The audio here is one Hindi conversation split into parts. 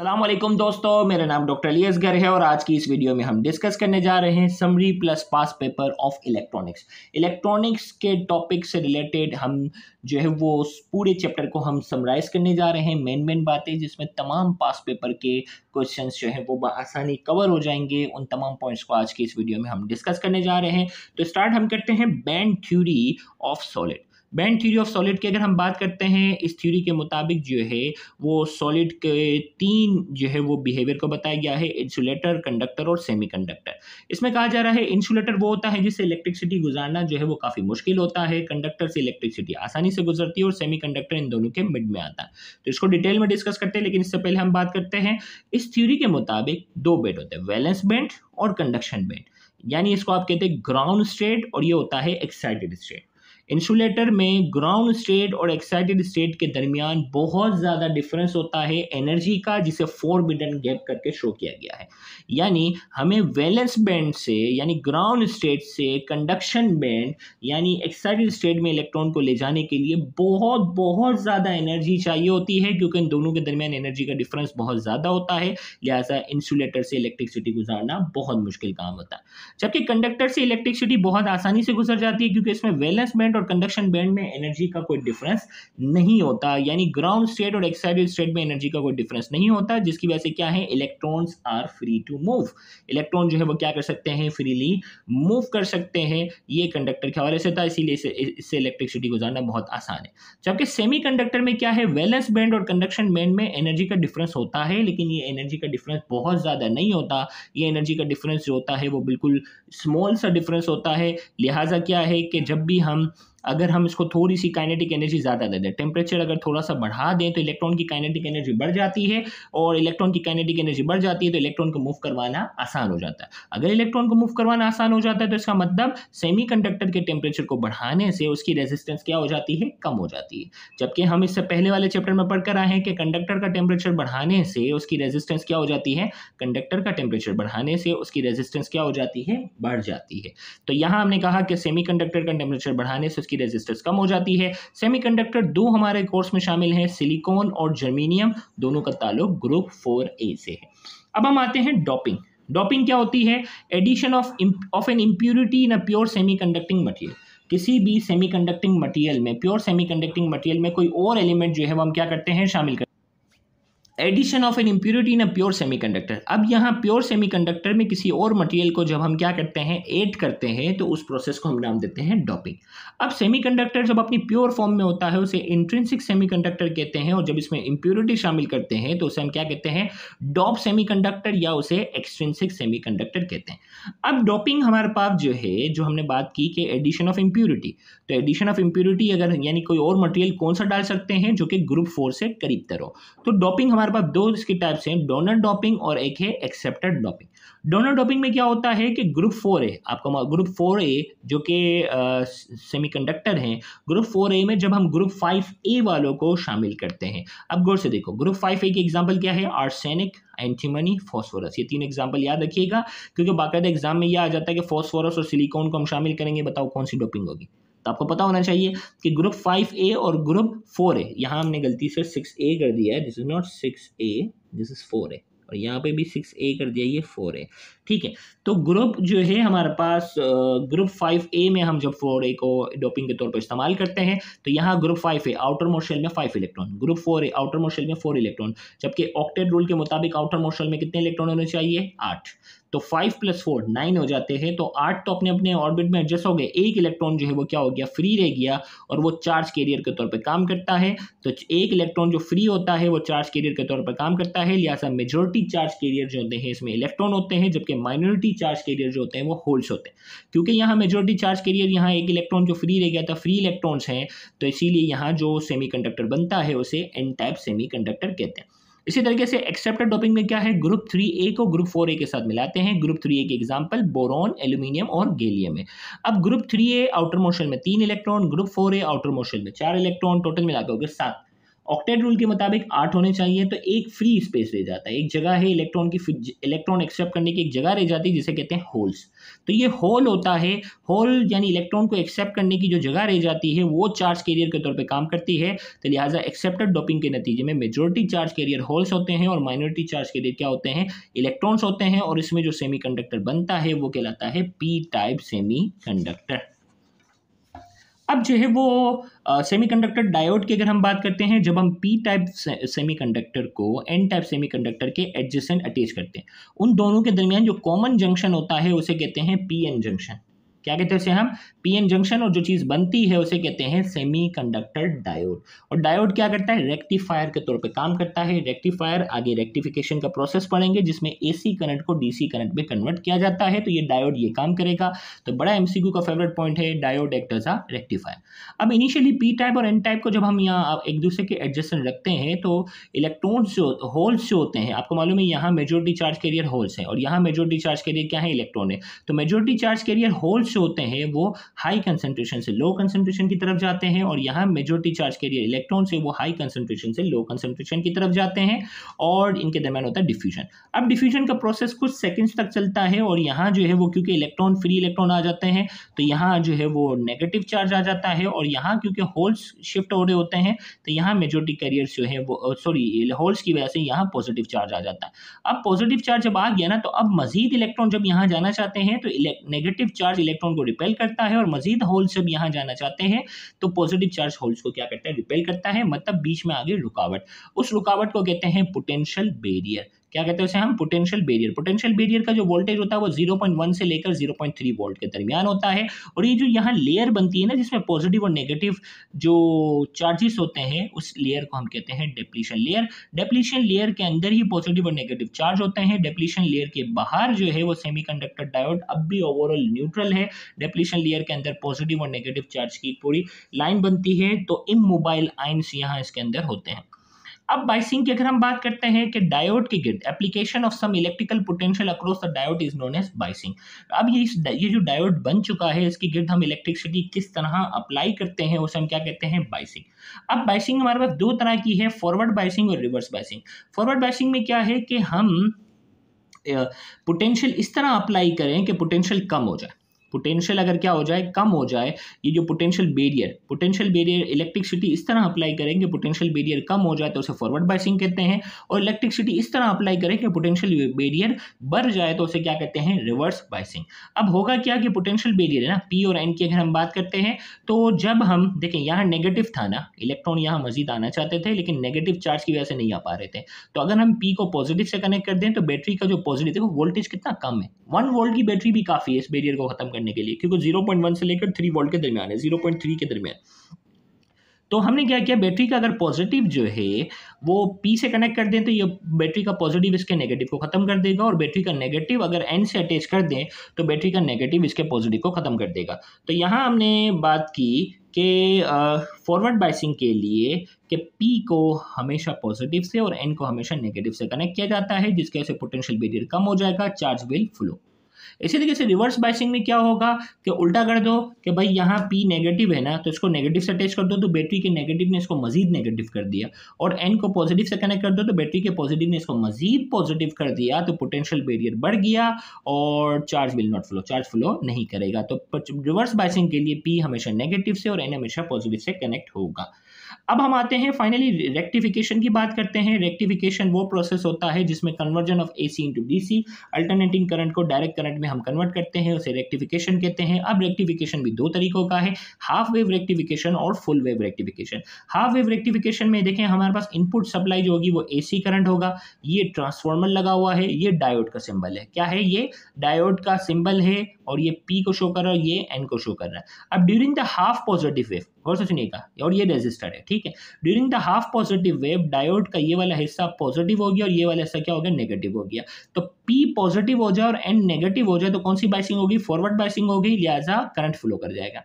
सलामकुम दोस्तों मेरा नाम डॉक्टर अलियस गर है और आज की इस वीडियो में हम डिस्कस करने जा रहे हैं summary plus pass paper of electronics electronics के टॉपिक से रिलेटेड हम जो है वो पूरे चैप्टर को हम समराइज करने जा रहे हैं मेन मेन बातें जिसमें तमाम पास पेपर के क्वेश्चन जो है वो आसानी कवर हो जाएंगे उन तमाम पॉइंट्स को आज की इस वीडियो में हम डिस्कस करने जा रहे हैं तो स्टार्ट हम करते हैं band theory of solid band theory of solid की अगर हम बात करते हैं इस थ्योरी के मुताबिक जो है वो सॉलिड के तीन जो है वो बिहेवियर को बताया गया है इंसुलेटर कंडक्टर और सेमी कंडक्टर इसमें कहा जा रहा है इंसुलेटर वो होता है जिससे इलेक्ट्रिसिटी गुजारना जो है वो काफ़ी मुश्किल होता है कंडक्टर से इलेक्ट्रिसिटी आसानी से गुजरती है और सेमी कंडक्टर इन दोनों के मिड में आता है तो इसको डिटेल में डिस्कस करते हैं लेकिन इससे पहले हम बात करते हैं इस थ्योरी के मुताबिक दो बैंड होते हैं वैलेंस बैंड और कंडक्शन बैंड यानी इसको आप कहते हैं ग्राउंड स्टेट और ये होता है एक्साइटेड स्टेट इंसुलेटर में ग्राउंड स्टेट और एक्साइटेड स्टेट के दरमियान बहुत ज़्यादा डिफरेंस होता है एनर्जी का जिसे फोर बिडन गैप करके शो किया गया है यानी हमें वैलेंस बैंड से यानी ग्राउंड स्टेट से कंडक्शन बैंड यानी एक्साइटेड स्टेट में इलेक्ट्रॉन को ले जाने के लिए बहुत बहुत ज़्यादा एनर्जी चाहिए होती है क्योंकि इन दोनों के दरमियान एनर्जी का डिफरेंस बहुत ज़्यादा होता है लिहाजा इंसुलेटर से इलेक्ट्रिसिटी गुजारना बहुत मुश्किल काम होता है जबकि कंडक्टर से इलेक्ट्रिसिटी बहुत आसानी से गुजर जाती है क्योंकि इसमें वैलेंस बैंड रेजोनेंट और कंडक्शन बैंड में एनर्जी का कोई डिफरेंस नहीं होता यानी ग्राउंड स्टेट और एक्साइटेड स्टेट में एनर्जी का कोई डिफरेंस नहीं होता जिसकी वजह से क्या है electrons are free to move electron जो है वो क्या कर सकते हैं फ्रीली मूव कर सकते हैं ये कंडक्टर के हवाले से था इसीलिए इससे इलेक्ट्रिसिटी गुजारना बहुत आसान है जबकि सेमी कंडक्टर में क्या है वेलेंस बैंड और कंडक्शन बैंड में एनर्जी का डिफरेंस होता है लेकिन ये एनर्जी का डिफरेंस बहुत ज़्यादा नहीं होता ये एनर्जी का डिफरेंस जो होता है वो बिल्कुल स्मॉल सा डिफरेंस होता है लिहाजा क्या है कि जब भी हम अगर हम इसको थोड़ी सी काइनेटिक एनर्जी ज़्यादा दे दें टेम्परेचर अगर थोड़ा सा बढ़ा दें तो इलेक्ट्रॉन की काइनेटिक एनर्जी बढ़ जाती है और इलेक्ट्रॉन की काइनेटिक एनर्जी बढ़ जाती है तो इलेक्ट्रॉन को मूव करवाना आसान हो जाता है अगर इलेक्ट्रॉन को मूव करवाना आसान हो जाता है तो इसका मतलब सेमी के टेम्परेचर को बढ़ाने से उसकी रेजिस्टेंस क्या हो जाती है कम हो जाती है जबकि हम इससे पहले वाले चैप्टर में पढ़कर आए हैं कि कंडक्टर का टेम्परेचर बढ़ाने से उसकी रेजिस्टेंस क्या हो जाती है कंडक्टर का टेम्परेचर बढ़ाने से उसकी रेजिस्टेंस क्या हो जाती है बढ़ जाती है तो यहाँ हमने कहा कि सेमी का टेम्परेचर बढ़ाने से इसकी रेजिस्टेंस कम हो जाती है सेमीकंडक्टर दो हमारे कोर्स में शामिल हैं सिलिकॉन और जर्मीनियम दोनों का ताल्लुक ग्रुप फोर ए से है अब हम आते हैं डॉपिंग डॉपिंग क्या होती है addition of of an impurity in a pure semiconducting material किसी भी सेमीकंडक्टिंग मटेरियल में प्योर सेमीकंडक्टिंग मटेरियल में कोई और एलिमेंट जो है वो हम क्या करते हैं शामिल करते हैं addition of an impurity in a pure conductor अब यहाँ प्योर कंडक्टर में किसी और मटेरियल को जब हम क्या करते हैं एड करते हैं तो उस प्रोसेस को हम नाम देते हैं डॉपिंग अब कंडक्टर जब अपनी प्योर फॉर्म में होता है उसे इंट्रेंसिक कंडक्टर कहते हैं और जब इसमें इम्प्योरिटी शामिल करते हैं तो उसे हम क्या कहते हैं डॉप कंडक्टर या उसे एक्सट्रेंसिक कंडक्टर कहते हैं अब डॉपिंग हमारे पास जो है जो हमने बात की कि एडिशन ऑफ इम्प्योरिटी तो एडिशन ऑफ इम्प्योरिटी अगर यानी कोई और मटेरियल कौन सा डाल सकते हैं जो कि ग्रुप फोर से करीब तर हो तो डॉपिंग हमारे हमारे पास दो इसकी टाइप्स हैं डोनर डॉपिंग और एक है एक्सेप्टेड डॉपिंग डोनर डॉपिंग में क्या होता है कि ग्रुप फोर ए आपका ग्रुप फोर ए जो कि सेमी कंडक्टर हैं ग्रुप फोर ए में जब हम ग्रुप फाइव ए वालों को शामिल करते हैं अब गौर से देखो ग्रुप फाइव ए की एग्जाम्पल क्या है आर्सेनिक एंटीमनी फॉस्फोरस ये तीन एग्जाम्पल याद रखिएगा क्योंकि बाकायदा एग्जाम में यह आ जाता है कि फॉस्फोरस और सिलिकॉन को हम शामिल करेंगे बताओ कौन सी डॉपिंग होगी तो आपको पता होना चाहिए कि ग्रुप फाइव ए और ग्रुप फोर ए यहाँ हमने गलती से सिक्स ए कर दिया है this is not six A this is four A और यहाँ पे भी सिक्स ए कर दिया ये फोर ए ठीक है तो ग्रुप जो है हमारे पास ग्रुप फाइव ए में हम जब फोर ए को डोपिंग के तौर पर इस्तेमाल करते हैं तो यहाँ ग्रुप फाइव ए आउटर मोशल में five electron group four A outer मोशल में फोर इलेक्ट्रॉन जबकि ऑक्टेड रूल के मुताबिक आउटर मोशल में कितने इलेक्ट्रॉन होने चाहिए आठ तो फाइव प्लस फोर नाइन हो जाते हैं तो आठ तो अपने अपने ऑर्बिट में एडजस्ट हो गए एक इलेक्ट्रॉन जो है वो क्या हो गया फ्री रह गया और वो चार्ज कैरियर के तौर पर काम करता है तो एक इलेक्ट्रॉन जो फ्री होता है वो चार्ज कैरियर के तौर पर काम करता है लिहाजा मेजोरिटी चार्ज कैरियर जो होते हैं इसमें इलेक्ट्रॉन होते हैं जबकि माइनॉरिटी चार्ज कैरियर जो होते हैं वो होल्स होते हैं क्योंकि यहाँ मेजोरिटी चार्ज कैरियर यहाँ एक इलेक्ट्रॉन जो फ्री रह गया था फ्री इलेक्ट्रॉन्स हैं तो इसीलिए यहाँ जो सेमी बनता है उसे एन टाइप सेमी कहते हैं इसी तरीके से एक्सेप्टेड डोपिंग में क्या है ग्रुप थ्री ए को ग्रुप फोर ए के साथ मिलाते हैं ग्रुप थ्री ए के एग्जाम्पल बोरॉन एल्यूमिनियम और गेलियम है अब ग्रुप थ्री ए आउटर मोशन में तीन electron group four A outer मोशन में चार इलेक्ट्रॉन टोटल मिलाकर हो गए सात ऑक्टेट रूल के मुताबिक आठ होने चाहिए तो एक फ्री स्पेस रह जाता है एक जगह है इलेक्ट्रॉन की इलेक्ट्रॉन एक्सेप्ट करने की एक जगह रह जाती है जिसे कहते हैं होल्स तो ये होल होता है होल यानी इलेक्ट्रॉन को एक्सेप्ट करने की जो जगह रह जाती है वो चार्ज कैरियर के तौर पर काम करती है तो लिहाजा एक्सेप्टेड डोपिंग के नतीजे में मेजोरिटी चार्ज कैरियर होल्स होते हैं और माइनॉरिटी चार्ज कैरियर क्या होते हैं इलेक्ट्रॉन्स होते हैं और इसमें जो सेमी बनता है वो कहलाता है पी टाइप सेमी अब जो है वो सेमीकंडक्टर डायोड की अगर हम बात करते हैं जब हम पी टाइप सेमीकंडक्टर को एन टाइप सेमीकंडक्टर के एडजेसेंट अटैच करते हैं उन दोनों के दरमियान जो कॉमन जंक्शन होता है उसे कहते हैं पी एन जंक्शन क्या कहते हैं उसे हम पीएन जंक्शन और जो चीज़ बनती है उसे कहते हैं सेमी कंडक्टर डायोड और डायोड क्या करता है रेक्टिफायर के तौर पे काम करता है रेक्टिफायर आगे रेक्टिफिकेशन का प्रोसेस पढ़ेंगे जिसमें एसी करंट को डीसी करंट में कन्वर्ट किया जाता है तो ये डायोड ये काम करेगा तो बड़ा एमसीक्यू का फेवरेट पॉइंट है diode act as a rectifier अब इनिशियली पी टाइप और एन टाइप को जब हम यहाँ एक दूसरे के एडजस्टन रखते हैं तो इलेक्ट्रॉन जो होल्स जो होते हैं आपको मालूम है यहाँ मेजोरिटी चार्ज कैरियर होल्स हैं और यहाँ मेजोरिटी चार्ज कैरियर क्या है इलेक्ट्रॉन है तो मेजोरिटी चार्ज कैरियर होल्स कुछ होते हैं वो हाई कंसेंट्रेशन से लो कंसेंट्रेशन की तरफ जाते हैं और यहाँ मेजोरिटी चार्ज के लिए इलेक्ट्रॉन से वो हाई कंसेंट्रेशन से लो कंसेंट्रेशन की तरफ जाते हैं और इनके दरमियान होता है डिफ्यूजन अब डिफ्यूजन का प्रोसेस कुछ सेकेंड्स तक चलता है और यहाँ जो है वो क्योंकि इलेक्ट्रॉन फ्री इलेक्ट्रॉन आ जाते हैं तो यहाँ जो है वो नेगेटिव चार्ज आ जाता है और यहाँ क्योंकि होल्स शिफ्ट हो रहे होते हैं तो यहाँ मेजोरिटी कैरियर्स जो है वो सॉरी होल्स की वजह से यहाँ पॉजिटिव चार्ज आ जाता है अब पॉजिटिव चार्ज जब आ गया ना तो अब मजीद इलेक्ट्रॉन जब यहाँ जाना चाहते हैं तो नेगेटिव चार्ज इलेक्ट्रॉन इलेक्ट्रॉन को रिपेल करता है और मजीद होल्स जब यहाँ जाना चाहते हैं तो पॉजिटिव चार्ज होल्स को क्या करता है रिपेल करता है मतलब बीच में आगे रुकावट उस रुकावट को कहते हैं पोटेंशियल बेरियर क्या कहते हैं उसे हम पोटेंशियल बेरियर पोटेंशियल बेरियर का जो वोल्टेज होता है वो जीरो पॉइंट वन से लेकर जीरो पॉइंट थ्री वोल्ट के दरमियान होता है और ये जो यहाँ लेयर बनती है ना जिसमें पॉजिटिव और नेगेटिव जो चार्जेस होते हैं उस लेयर को हम कहते हैं डेप्लीशन लेयर डेप्लीशन लेयर के अंदर ही पॉजिटिव और नेगेटिव चार्ज होते हैं डेप्लीशन लेयर के बाहर जो है वो सेमी डायोड अब भी ओवरऑल न्यूट्रल है डेप्लीशन लेयर के अंदर पॉजिटिव और नेगेटिव चार्ज की पूरी लाइन बनती है तो इमोबाइल आइंस यहाँ इसके अंदर होते हैं अब बाइसिंग की अगर हम बात करते हैं कि डायोड के गिर्द application of some electrical potential across the diode is known as biasing अब ये इस ये जो डायोड बन चुका है इसके गिर्द हम इलेक्ट्रिसिटी किस तरह अप्लाई करते हैं उसे हम क्या कहते हैं बाइसिंग अब बाइसिंग हमारे पास दो तरह की है फॉरवर्ड बाइसिंग और रिवर्स बाइसिंग फॉरवर्ड बाइसिंग में क्या है कि हम पोटेंशियल इस तरह अप्लाई करें कि पोटेंशियल कम हो जाए पोटेंशियल अगर क्या हो जाए कम हो जाए ये जो potential barrier potential barrier electricity इस तरह अप्लाई कि पोटेंशियल बेरियर कम हो जाए तो उसे फॉरवर्ड बाइसिंग कहते हैं और इलेक्ट्रिकसिटी इस तरह अप्लाई कि पोटेंशियल बेरियर बढ़ जाए तो उसे क्या कहते हैं रिवर्स बाइसिंग अब होगा क्या कि पोटेंशियल बेरियर है ना पी और एन की अगर हम बात करते हैं तो जब हम देखें यहाँ नेगेटिव था ना इलेक्ट्रॉन यहाँ मजीद आना चाहते थे लेकिन नेगेटिव चार्ज की वजह से नहीं आ पा रहे थे तो अगर हम पी को पॉजिटिव से कनेक्ट कर दें तो बैटरी का जो पॉजिटिव है वो वोल्टेज कितना कम है वन वोल्ट की बैटरी भी काफ़ी है इस बेरियर को खत्म करने करने के लिए क्योंकि जीरो पॉइंट वन से लेकर थ्री वोल्ट के दरमियान है जीरो पॉइंट थ्री के दरमियान तो हमने क्या किया बैटरी का अगर पॉजिटिव जो है वो पी से कनेक्ट कर दें तो ये बैटरी का पॉजिटिव इसके नेगेटिव को ख़त्म कर देगा और बैटरी का नेगेटिव अगर एन से अटैच कर दें तो बैटरी का नेगेटिव इसके पॉजिटिव को ख़त्म कर देगा तो यहाँ हमने बात की कि फॉरवर्ड बाइसिंग के लिए कि पी को हमेशा पॉजिटिव से और एन को हमेशा नेगेटिव से कनेक्ट किया जाता है जिसके वजह से पोटेंशियल बेरियर कम हो जाएगा चार्ज विल फ्लो इसी तरीके से रिवर्स बाइसिंग में क्या होगा कि उल्टा कर दो कि भाई यहाँ पी नेगेटिव है ना तो इसको नेगेटिव से टेस्ट कर दो तो बैटरी के नेगेटिव ने इसको मजीद नेगेटिव कर दिया और एन को पॉजिटिव से कनेक्ट कर दो तो बैटरी के पॉजिटिव ने इसको मजीद पॉजिटिव कर दिया तो पोटेंशियल बेरियर बढ़ गया और charge will not flow charge flow नहीं करेगा तो रिवर्स बाइसिंग के लिए पी हमेशा नेगेटिव से और एन हमेशा पॉजिटिव से कनेक्ट होगा अब हम आते हैं फाइनली रेक्टिफिकेशन की बात करते हैं रेक्टिफिकेशन वो प्रोसेस होता है जिसमें conversion of A C into D C alternating current को डायरेक्ट करंट फॉर्मेट में हम कन्वर्ट करते हैं उसे रेक्टिफिकेशन कहते हैं अब रेक्टिफिकेशन भी दो तरीकों का है हाफ वेव रेक्टिफिकेशन और full wave rectification half wave rectification में देखें हमारे पास इनपुट सप्लाई जो होगी वो ए करंट होगा ये ट्रांसफॉर्मर लगा हुआ है ये डायोड का सिंबल है क्या है ये डायोड का सिंबल है और ये पी को शो कर रहा है ये एन को शो कर रहा है अब during the half positive wave और से का और ये रेजिस्टर है ठीक है during the half positive wave diode का ये वाला हिस्सा पॉजिटिव हो गया और ये वाला हिस्सा क्या हो गया नेगेटिव हो गया तो पी पॉजिटिव हो जाए और एन नेगेटिव हो जाए तो कौन सी बाइसिंग होगी फॉरवर्ड बाइसिंग होगी लिहाजा करंट फ्लो कर जाएगा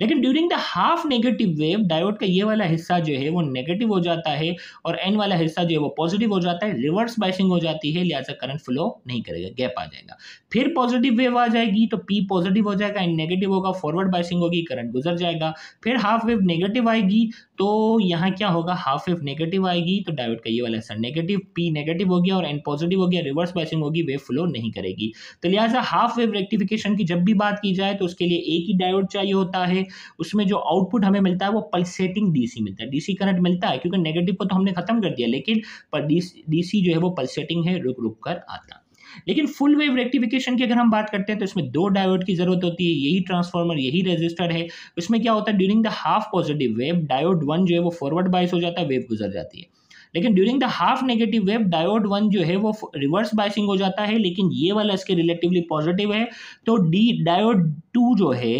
लेकिन during the half negative wave diode का ये वाला हिस्सा जो है वो नेगेटिव हो जाता है और एन वाला हिस्सा जो है वो पॉजिटिव हो जाता है रिवर्स बाइसिंग हो जाती है लिहाजा करंट फ्लो नहीं करेगा गैप आ जाएगा फिर पॉजिटिव वेव आ जाएगी तो पी पॉजिटिव हो जाएगा एंड नेगेटिव होगा फॉरवर्ड बाइसिंग होगी करंट गुजर जाएगा फिर हाफ वेव नेगेटिव आएगी तो यहाँ क्या होगा हाफ वेव नेगेटिव आएगी तो डायोड का ये वाला सर नेगेटिव पी नेगेटिव हो गया और एन पॉजिटिव हो गया रिवर्स बाइसिंग होगी वेव फ्लो नहीं करेगी तो लिहाजा हाफ वेव रेक्टिफिकेशन की जब भी बात की जाए तो उसके लिए एक ही डायोड चाहिए होता है उसमें जो आउटपुट हमें मिलता है वो पल्सेटिंग डीसी मिलता है डीसी करंट मिलता है क्योंकि नेगेटिव को तो हमने खत्म कर दिया लेकिन पर डीसी जो है वो पल्सेटिंग है रुक रुक कर आता लेकिन फुल वेव रेक्टिफिकेशन की अगर हम बात करते हैं तो इसमें दो डायोड की ज़रूरत होती है यही ट्रांसफार्मर यही रेजिस्टर है उसमें क्या होता है during the half positive wave diode one जो है वो फॉरवर्ड बाइस हो जाता है वेव गुजर जाती है लेकिन during the half negative wave diode one जो है वो रिवर्स बाइसिंग हो जाता है लेकिन ये वाला इसके रिलेटिवली पॉजिटिव है तो डी डायोड टू जो है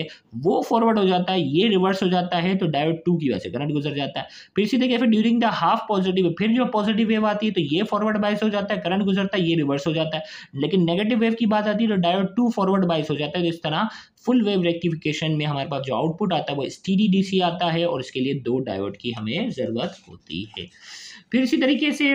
वो फॉरवर्ड हो जाता है ये रिवर्स हो जाता है तो डायोड टू की वजह से करंट गुजर जाता है फिर इसी तरीके फिर ड्यूरिंग द हाफ पॉजिटिव फिर जो पॉजिटिव वेव आती है तो ये फॉरवर्ड बाइस हो जाता है करंट गुजरता है ये रिवर्स हो जाता है लेकिन नेगेटिव वेव की बात आती है तो डायोड टू फॉरवर्ड बाइस हो जाता है तो इस तरह फुल वेव रेक्टिफिकेशन में हमारे पास जो आउटपुट आता है वो स्टीडी डीसी आता है और इसके लिए दो डायोड की हमें ज़रूरत होती है फिर इसी तरीके से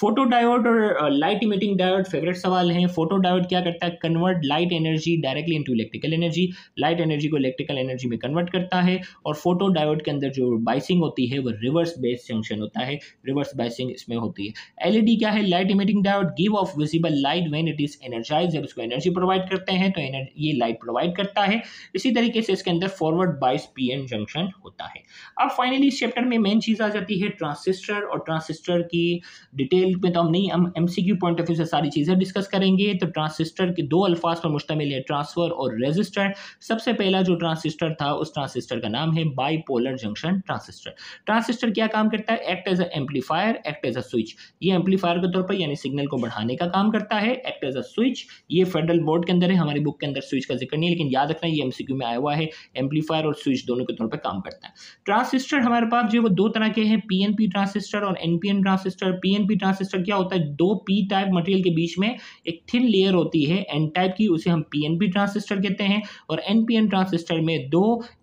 फोटो डायोड और लाइट इमिटिंग डायोड फेवरेट सवाल हैं फोटो डायोड क्या करता है convert light energy directly into electrical energy light energy को इलेक्ट्रिकल एनर्जी में कन्वर्ट करता है और फोटो डायोड के अंदर जो बाइसिंग होती है वो रिवर्स बेस जंक्शन होता है रिवर्स बाइसिंग इसमें होती है एल क्या है light emitting diode give off visible light when it is energise जब इसको एनर्जी प्रोवाइड करते हैं तो ये लाइट प्रोवाइड करता है इसी तरीके से इसके अंदर फॉरवर्ड बाइस पी जंक्शन होता है अब फाइनली इस चैप्टर में मेन चीज़ आ जाती है ट्रांसिस्टर और ट्रांसिस्टर की डिटेल फील्ड में तो हम नहीं हम एम पॉइंट ऑफ व्यू से सारी चीज़ें डिस्कस करेंगे तो ट्रांसिस्टर के दो अल्फाज पर मुश्तमिल है ट्रांसफर और रेजिस्टर सबसे पहला जो ट्रांसिस्टर था उस ट्रांसिस्टर का नाम है बाईपोलर जंक्शन ट्रांसिस्टर ट्रांसिस्टर क्या काम करता है act as a amplifier act as a switch ये एम्पलीफायर के तौर पर यानी सिग्नल को बढ़ाने का काम करता है एक्ट एज अ स्विच ये फेडरल बोर्ड के अंदर है हमारी बुक के अंदर स्विच का जिक्र नहीं लेकिन याद रखना ये एमसीक्यू में आया हुआ है एम्पलीफायर और स्विच दोनों के तौर पर काम करता है ट्रांसिस्टर हमारे पास जो है वो दो तरह के हैं पी ट्रांसिस्टर और N transistor P transistor sister क्या होता है दो पी टाइप मटेरियल के बीच में एक थिन लेयर होती है एन टाइप की उसे हम पी एन पी ट्रांसिस्टर कहते हैं और एन पी एन ट्रांसिस्टर में दो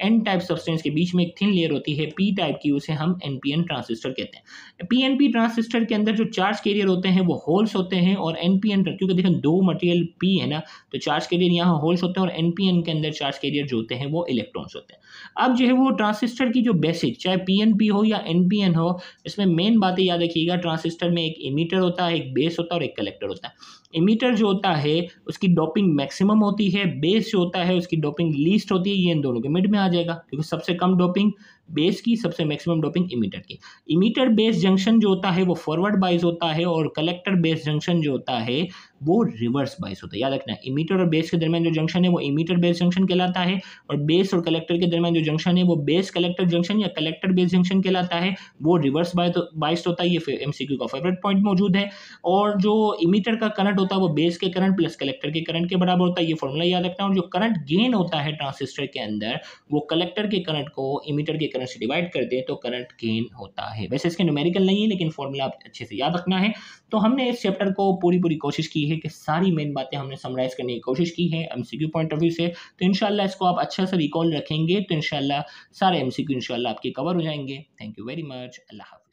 एन टाइप सब्सटेंस के बीच में एक थिन लेयर होती है पी टाइप की उसे हम एन पी एन ट्रांसिस्टर कहते हैं पी एन पी ट्रांसिस्टर के अंदर जो चार्ज कैरियर होते हैं वो होल्स होते हैं और एन पी एन क्योंकि देखें दो मटेरियल पी है ना तो चार्ज कैरियर यहाँ होल्स होते हैं और एन पी एन के अंदर चार्ज कैरियर जो होते हैं वो इलेक्ट्रॉन्स होते हैं अब जो है वो ट्रांसिस्टर की जो बेसिक चाहे पी एन पी हो या एन पी एन हो इसमें मेन बातें याद रखिएगा ट्रांसिस्टर में एक इमीटर होता है एक बेस होता है और एक कलेक्टर होता है इमीटर जो होता है उसकी डॉपिंग मैक्सिमम होती है बेस जो होता है उसकी डॉपिंग लीस्ट होती है ये इन दोनों के मिड में आ जाएगा क्योंकि सबसे कम डॉपिंग बेस की सबसे मैक्सिमम डॉपिंग इमीटर की इमीटर बेस जंक्शन जो होता है वो फॉरवर्ड बाइज होता है और कलेक्टर बेस जंक्शन जो होता है वो रिवर्स बाइस होता है याद रखना इमीटर और बेस के दरमियान जो जंक्शन है वो इमीटर बेस जंक्शन कहलाता है और बेस और कलेक्टर के दरमियान जो जंक्शन है वो बेस कलेक्टर जंक्शन या कलेक्टर बेस जंक्शन कहलाता है वो रिवर्स बाइस तो, तो होता है ये एम का फेवरेट पॉइंट मौजूद है और जो इमीटर का करंट होता है वो बेस के करंट प्लस कलेक्टर के करंट के बराबर होता है ये फॉर्मूला याद रखना और जो करंट गेन होता है ट्रांसिस्टर के अंदर वो कलेक्टर के करंट को इमीटर के करंट से डिवाइड कर दे तो करंट गेन होता है वैसे इसके न्यूमेरिकल नहीं है लेकिन फॉर्मूला आप अच्छे से याद रखना है तो हमने इस चैप्टर को पूरी पूरी कोशिश की है लीजिए कि सारी मेन बातें हमने समराइज करने की कोशिश की है M C Q point of view से तो इन इसको आप अच्छा से रिकॉल रखेंगे तो इन सारे एम सी क्यू आपके कवर हो जाएंगे थैंक यू वेरी मच अल्लाह हाफ